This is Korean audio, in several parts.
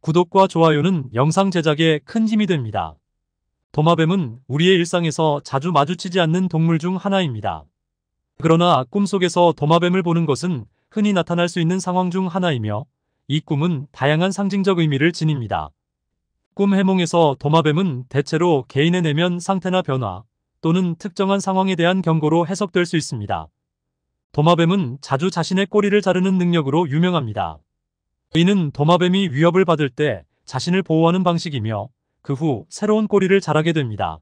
구독과 좋아요는 영상 제작에 큰 힘이 됩니다. 도마뱀은 우리의 일상에서 자주 마주치지 않는 동물 중 하나입니다. 그러나 꿈속에서 도마뱀을 보는 것은 흔히 나타날 수 있는 상황 중 하나이며 이 꿈은 다양한 상징적 의미를 지닙니다. 꿈 해몽에서 도마뱀은 대체로 개인의 내면 상태나 변화 또는 특정한 상황에 대한 경고로 해석될 수 있습니다. 도마뱀은 자주 자신의 꼬리를 자르는 능력으로 유명합니다. 이는 도마뱀이 위협을 받을 때 자신을 보호하는 방식이며 그 후 새로운 꼬리를 자라게 됩니다.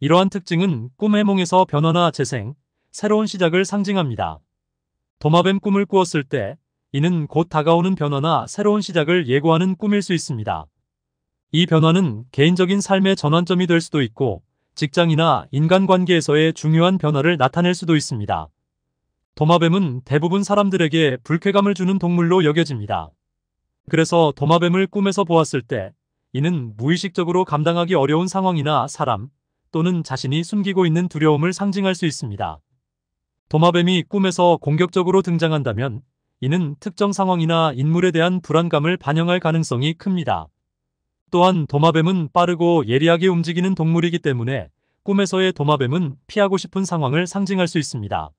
이러한 특징은 꿈의몽에서 변화나 재생, 새로운 시작을 상징합니다. 도마뱀 꿈을 꾸었을 때 이는 곧 다가오는 변화나 새로운 시작을 예고하는 꿈일 수 있습니다. 이 변화는 개인적인 삶의 전환점이 될 수도 있고 직장이나 인간관계에서의 중요한 변화를 나타낼 수도 있습니다. 도마뱀은 대부분 사람들에게 불쾌감을 주는 동물로 여겨집니다. 그래서 도마뱀을 꿈에서 보았을 때 이는 무의식적으로 감당하기 어려운 상황이나 사람 또는 자신이 숨기고 있는 두려움을 상징할 수 있습니다. 도마뱀이 꿈에서 공격적으로 등장한다면 이는 특정 상황이나 인물에 대한 불안감을 반영할 가능성이 큽니다. 또한 도마뱀은 빠르고 예리하게 움직이는 동물이기 때문에 꿈에서의 도마뱀은 피하고 싶은 상황을 상징할 수 있습니다.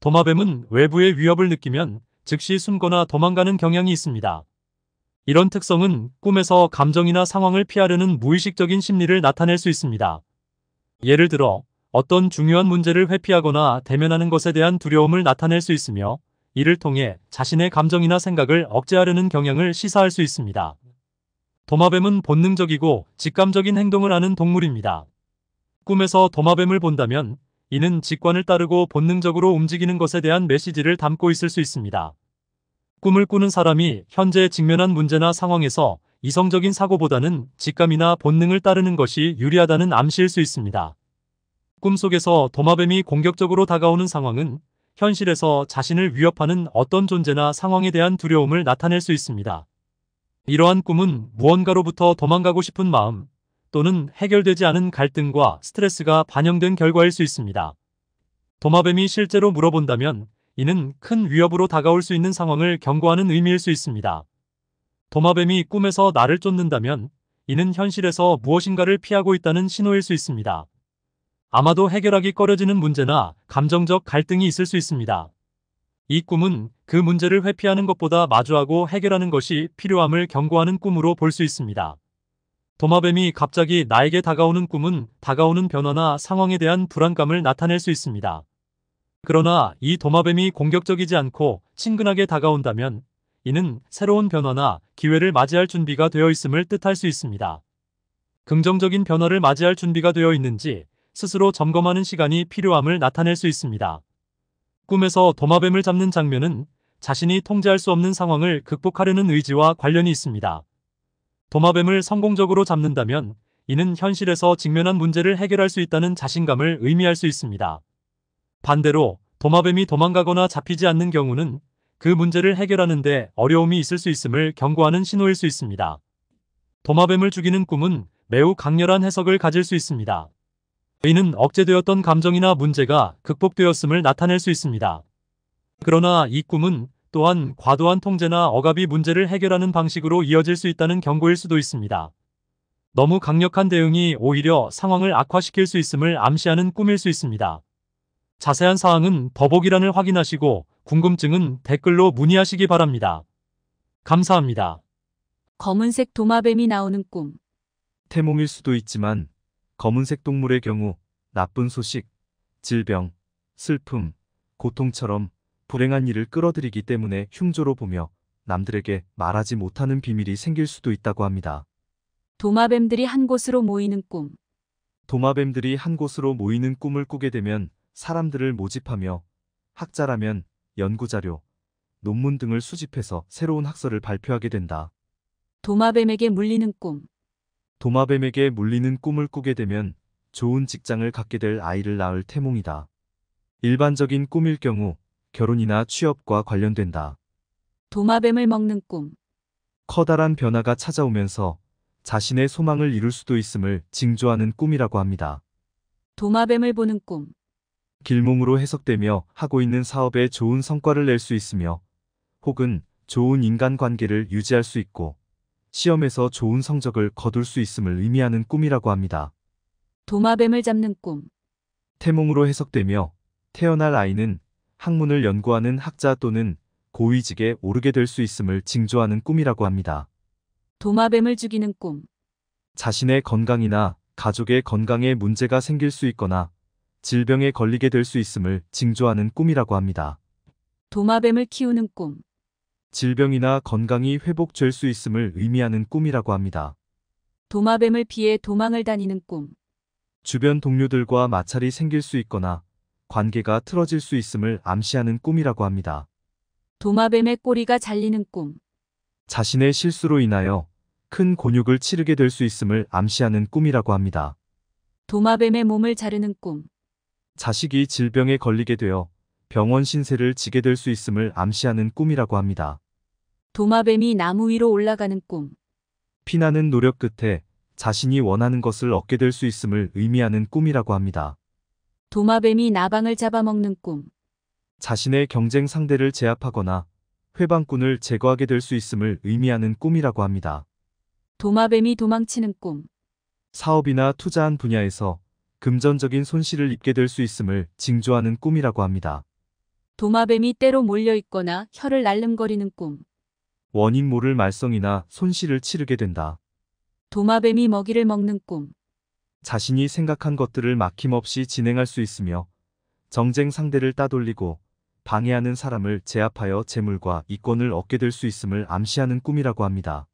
도마뱀은 외부의 위협을 느끼면 즉시 숨거나 도망가는 경향이 있습니다. 이런 특성은 꿈에서 감정이나 상황을 피하려는 무의식적인 심리를 나타낼 수 있습니다. 예를 들어 어떤 중요한 문제를 회피하거나 대면하는 것에 대한 두려움을 나타낼 수 있으며 이를 통해 자신의 감정이나 생각을 억제하려는 경향을 시사할 수 있습니다. 도마뱀은 본능적이고 직감적인 행동을 하는 동물입니다. 꿈에서 도마뱀을 본다면 이는 직관을 따르고 본능적으로 움직이는 것에 대한 메시지를 담고 있을 수 있습니다. 꿈을 꾸는 사람이 현재 직면한 문제나 상황에서 이성적인 사고보다는 직감이나 본능을 따르는 것이 유리하다는 암시일 수 있습니다. 꿈속에서 도마뱀이 공격적으로 다가오는 상황은 현실에서 자신을 위협하는 어떤 존재나 상황에 대한 두려움을 나타낼 수 있습니다. 이러한 꿈은 무언가로부터 도망가고 싶은 마음, 또는 해결되지 않은 갈등과 스트레스가 반영된 결과일 수 있습니다. 도마뱀이 실제로 물어본다면 이는 큰 위협으로 다가올 수 있는 상황을 경고하는 의미일 수 있습니다. 도마뱀이 꿈에서 나를 쫓는다면 이는 현실에서 무엇인가를 피하고 있다는 신호일 수 있습니다. 아마도 해결하기 꺼려지는 문제나 감정적 갈등이 있을 수 있습니다. 이 꿈은 그 문제를 회피하는 것보다 마주하고 해결하는 것이 필요함을 경고하는 꿈으로 볼 수 있습니다. 도마뱀이 갑자기 나에게 다가오는 꿈은 다가오는 변화나 상황에 대한 불안감을 나타낼 수 있습니다. 그러나 이 도마뱀이 공격적이지 않고 친근하게 다가온다면 이는 새로운 변화나 기회를 맞이할 준비가 되어 있음을 뜻할 수 있습니다. 긍정적인 변화를 맞이할 준비가 되어 있는지 스스로 점검하는 시간이 필요함을 나타낼 수 있습니다. 꿈에서 도마뱀을 잡는 장면은 자신이 통제할 수 없는 상황을 극복하려는 의지와 관련이 있습니다. 도마뱀을 성공적으로 잡는다면 이는 현실에서 직면한 문제를 해결할 수 있다는 자신감을 의미할 수 있습니다. 반대로 도마뱀이 도망가거나 잡히지 않는 경우는 그 문제를 해결하는데 어려움이 있을 수 있음을 경고하는 신호일 수 있습니다. 도마뱀을 죽이는 꿈은 매우 강렬한 해석을 가질 수 있습니다. 이는 억제되었던 감정이나 문제가 극복되었음을 나타낼 수 있습니다. 그러나 이 꿈은 또한 과도한 통제나 억압이 문제를 해결하는 방식으로 이어질 수 있다는 경고일 수도 있습니다. 너무 강력한 대응이 오히려 상황을 악화시킬 수 있음을 암시하는 꿈일 수 있습니다. 자세한 사항은 더보기란을 확인하시고 궁금증은 댓글로 문의하시기 바랍니다. 감사합니다. 검은색 도마뱀이 나오는 꿈 태몽일 수도 있지만 검은색 동물의 경우 나쁜 소식, 질병, 슬픔, 고통처럼 불행한 일을 끌어들이기 때문에 흉조로 보며 남들에게 말하지 못하는 비밀이 생길 수도 있다고 합니다. 도마뱀들이 한 곳으로 모이는 꿈 도마뱀들이 한 곳으로 모이는 꿈을 꾸게 되면 사람들을 모집하며 학자라면 연구자료, 논문 등을 수집해서 새로운 학설을 발표하게 된다. 도마뱀에게 물리는 꿈 도마뱀에게 물리는 꿈을 꾸게 되면 좋은 직장을 갖게 될 아이를 낳을 태몽이다. 일반적인 꿈일 경우 결혼이나 취업과 관련된다. 도마뱀을 먹는 꿈. 커다란 변화가 찾아오면서 자신의 소망을 이룰 수도 있음을 징조하는 꿈이라고 합니다. 도마뱀을 보는 꿈. 길몽으로 해석되며 하고 있는 사업에 좋은 성과를 낼 수 있으며 혹은 좋은 인간관계를 유지할 수 있고 시험에서 좋은 성적을 거둘 수 있음을 의미하는 꿈이라고 합니다. 도마뱀을 잡는 꿈. 태몽으로 해석되며 태어날 아이는 학문을 연구하는 학자 또는 고위직에 오르게 될 수 있음을 징조하는 꿈이라고 합니다. 도마뱀을 죽이는 꿈. 자신의 건강이나 가족의 건강에 문제가 생길 수 있거나 질병에 걸리게 될 수 있음을 징조하는 꿈이라고 합니다. 도마뱀을 키우는 꿈. 질병이나 건강이 회복될 수 있음을 의미하는 꿈이라고 합니다. 도마뱀을 피해 도망을 다니는 꿈. 주변 동료들과 마찰이 생길 수 있거나 관계가 틀어질 수 있음을 암시하는 꿈이라고 합니다. 도마뱀의 꼬리가 잘리는 꿈. 자신의 실수로 인하여 큰 곤욕을 치르게 될 수 있음을 암시하는 꿈이라고 합니다. 도마뱀의 몸을 자르는 꿈. 자식이 질병에 걸리게 되어 병원 신세를 지게 될 수 있음을 암시하는 꿈이라고 합니다. 도마뱀이 나무 위로 올라가는 꿈. 피나는 노력 끝에 자신이 원하는 것을 얻게 될 수 있음을 의미하는 꿈이라고 합니다. 도마뱀이 나방을 잡아먹는 꿈. 자신의 경쟁 상대를 제압하거나 회방꾼을 제거하게 될 수 있음을 의미하는 꿈이라고 합니다. 도마뱀이 도망치는 꿈. 사업이나 투자한 분야에서 금전적인 손실을 입게 될 수 있음을 징조하는 꿈이라고 합니다. 도마뱀이 때로 몰려있거나 혀를 날름거리는 꿈. 원인 모를 말썽이나 손실을 치르게 된다. 도마뱀이 먹이를 먹는 꿈. 자신이 생각한 것들을 막힘없이 진행할 수 있으며 정쟁 상대를 따돌리고 방해하는 사람을 제압하여 재물과 이권을 얻게 될 수 있음을 암시하는 꿈이라고 합니다.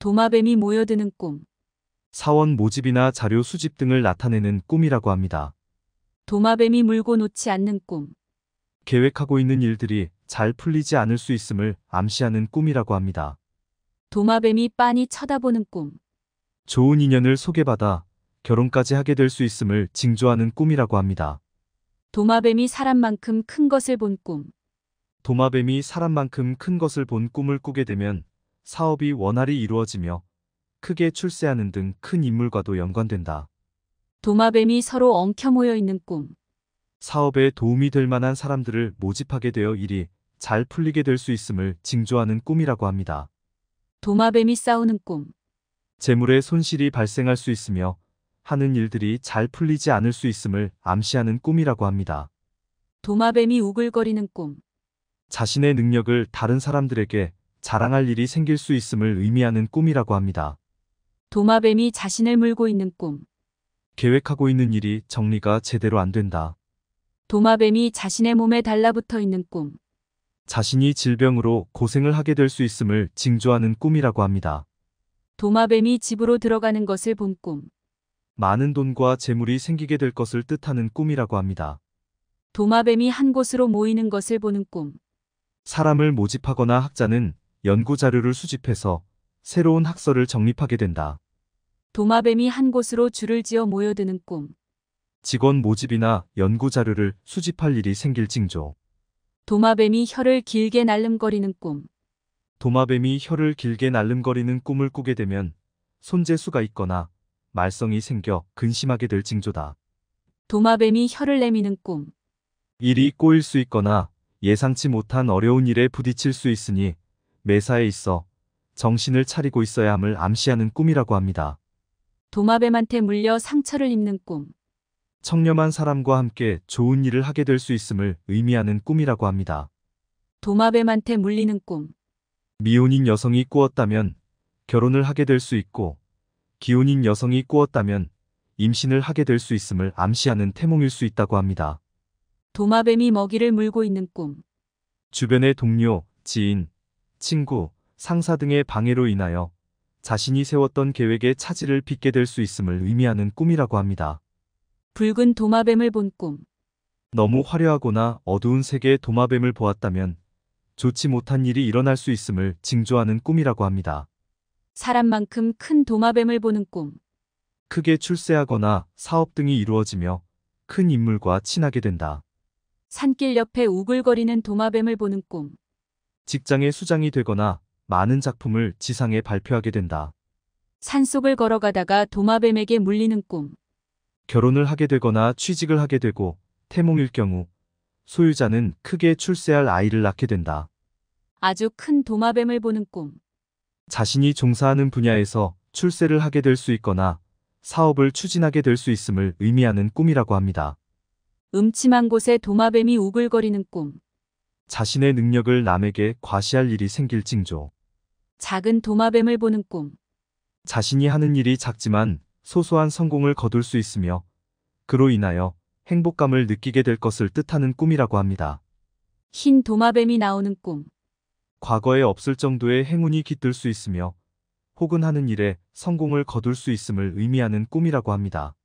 도마뱀이 모여드는 꿈 사원 모집이나 자료 수집 등을 나타내는 꿈이라고 합니다. 도마뱀이 물고 놓지 않는 꿈 계획하고 있는 일들이 잘 풀리지 않을 수 있음을 암시하는 꿈이라고 합니다. 도마뱀이 빤히 쳐다보는 꿈 좋은 인연을 소개받아 결혼까지 하게 될 수 있음을 징조하는 꿈이라고 합니다. 도마뱀이 사람만큼 큰 것을 본 꿈. 도마뱀이 사람만큼 큰 것을 본 꿈을 꾸게 되면 사업이 원활히 이루어지며 크게 출세하는 등 큰 인물과도 연관된다. 도마뱀이 서로 엉켜 모여 있는 꿈. 사업에 도움이 될 만한 사람들을 모집하게 되어 일이 잘 풀리게 될 수 있음을 징조하는 꿈이라고 합니다. 도마뱀이 싸우는 꿈. 재물의 손실이 발생할 수 있으며 하는 일들이 잘 풀리지 않을 수 있음을 암시하는 꿈이라고 합니다. 도마뱀이 우글거리는 꿈. 자신의 능력을 다른 사람들에게 자랑할 일이 생길 수 있음을 의미하는 꿈이라고 합니다. 도마뱀이 자신을 물고 있는 꿈. 계획하고 있는 일이 정리가 제대로 안 된다. 도마뱀이 자신의 몸에 달라붙어 있는 꿈. 자신이 질병으로 고생을 하게 될 수 있음을 징조하는 꿈이라고 합니다. 도마뱀이 집으로 들어가는 것을 본 꿈. 많은 돈과 재물이 생기게 될 것을 뜻하는 꿈이라고 합니다. 도마뱀이 한 곳으로 모이는 것을 보는 꿈. 사람을 모집하거나 학자는 연구 자료를 수집해서 새로운 학설을 정립하게 된다. 도마뱀이 한 곳으로 줄을 지어 모여드는 꿈. 직원 모집이나 연구 자료를 수집할 일이 생길 징조. 도마뱀이 혀를 길게 날름거리는 꿈. 도마뱀이 혀를 길게 날름거리는 꿈을 꾸게 되면 손재수가 있거나 말썽이 생겨 근심하게 될 징조다. 도마뱀이 혀를 내미는 꿈. 일이 꼬일 수 있거나 예상치 못한 어려운 일에 부딪힐 수 있으니 매사에 있어 정신을 차리고 있어야 함을 암시하는 꿈이라고 합니다. 도마뱀한테 물려 상처를 입는 꿈. 청렴한 사람과 함께 좋은 일을 하게 될 수 있음을 의미하는 꿈이라고 합니다. 도마뱀한테 물리는 꿈. 미혼인 여성이 꾸었다면 결혼을 하게 될 수 있고 기혼인 여성이 꾸었다면 임신을 하게 될 수 있음을 암시하는 태몽일 수 있다고 합니다. 도마뱀이 먹이를 물고 있는 꿈. 주변의 동료, 지인, 친구, 상사 등의 방해로 인하여 자신이 세웠던 계획의 차질을 빚게 될 수 있음을 의미하는 꿈이라고 합니다. 붉은 도마뱀을 본 꿈. 너무 화려하거나 어두운 세계의 도마뱀을 보았다면 좋지 못한 일이 일어날 수 있음을 징조하는 꿈이라고 합니다. 사람만큼 큰 도마뱀을 보는 꿈. 크게 출세하거나 사업 등이 이루어지며 큰 인물과 친하게 된다. 산길 옆에 우글거리는 도마뱀을 보는 꿈. 직장의 수장이 되거나 많은 작품을 지상에 발표하게 된다. 산속을 걸어가다가 도마뱀에게 물리는 꿈. 결혼을 하게 되거나 취직을 하게 되고 태몽일 경우 소유자는 크게 출세할 아이를 낳게 된다. 아주 큰 도마뱀을 보는 꿈. 자신이 종사하는 분야에서 출세를 하게 될 수 있거나 사업을 추진하게 될 수 있음을 의미하는 꿈이라고 합니다. 음침한 곳에 도마뱀이 우글거리는 꿈. 자신의 능력을 남에게 과시할 일이 생길 징조. 작은 도마뱀을 보는 꿈. 자신이 하는 일이 작지만 소소한 성공을 거둘 수 있으며 그로 인하여 행복감을 느끼게 될 것을 뜻하는 꿈이라고 합니다. 흰 도마뱀이 나오는 꿈. 과거에 없을 정도의 행운이 깃들 수 있으며 혹은 하는 일에 성공을 거둘 수 있음을 의미하는 꿈이라고 합니다.